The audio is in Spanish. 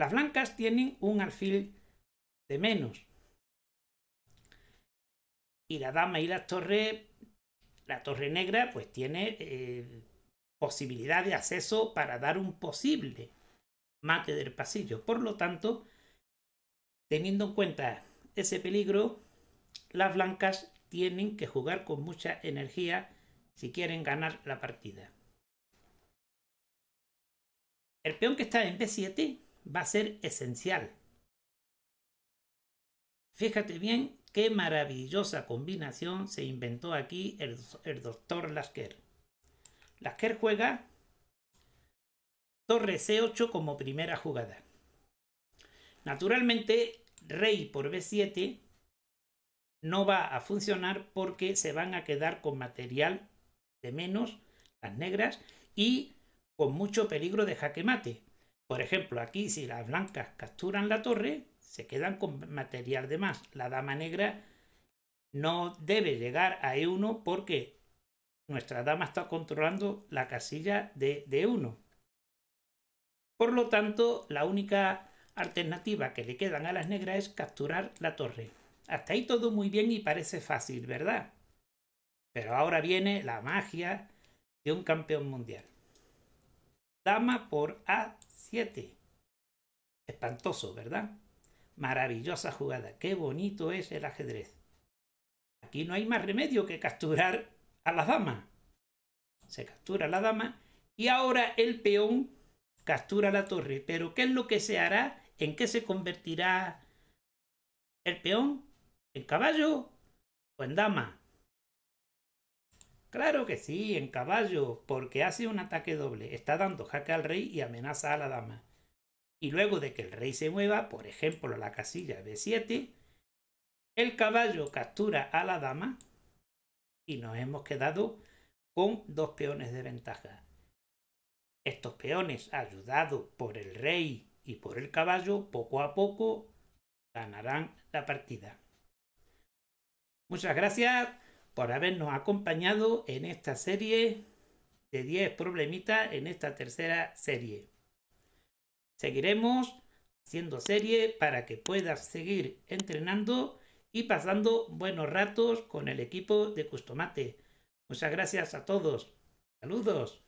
Las blancas tienen un alfil de menos. Y la dama y la torre, la torre negra, pues tiene eh, posibilidad de acceso para dar un posible mate del pasillo. Por lo tanto, teniendo en cuenta ese peligro, las blancas tienen que jugar con mucha energía si quieren ganar la partida. El peón que está en B7 va a ser esencial. Fíjate bien qué maravillosa combinación se inventó aquí el, doctor Lasker. Lasker juega torre C8 como primera jugada. Naturalmente, rey por B7 no va a funcionar porque se van a quedar con material de menos, las negras, y con mucho peligro de jaque mate. Por ejemplo, aquí si las blancas capturan la torre, se quedan con material de más. La dama negra no debe llegar a E1 porque nuestra dama está controlando la casilla de, e 1 Por lo tanto, la única alternativa que le quedan a las negras es capturar la torre. Hasta ahí todo muy bien y parece fácil, ¿verdad? Pero ahora viene la magia de un campeón mundial. Dama por A7. Espantoso, ¿verdad? Maravillosa jugada. Qué bonito es el ajedrez. Aquí no hay más remedio que capturar a la dama. Se captura la dama y ahora el peón captura la torre. Pero ¿qué es lo que se hará? ¿En qué se convertirá el peón? ¿En caballo o en dama? Claro que sí, en caballo, porque hace un ataque doble, está dando jaque al rey y amenaza a la dama. Y luego de que el rey se mueva, por ejemplo, a la casilla B7, el caballo captura a la dama y nos hemos quedado con dos peones de ventaja. Estos peones, ayudados por el rey y por el caballo, poco a poco ganarán la partida. Muchas gracias por habernos acompañado en esta serie de 10 problemitas en esta tercera serie. Seguiremos haciendo serie para que puedas seguir entrenando y pasando buenos ratos con el equipo de Customate. Muchas gracias a todos. Saludos.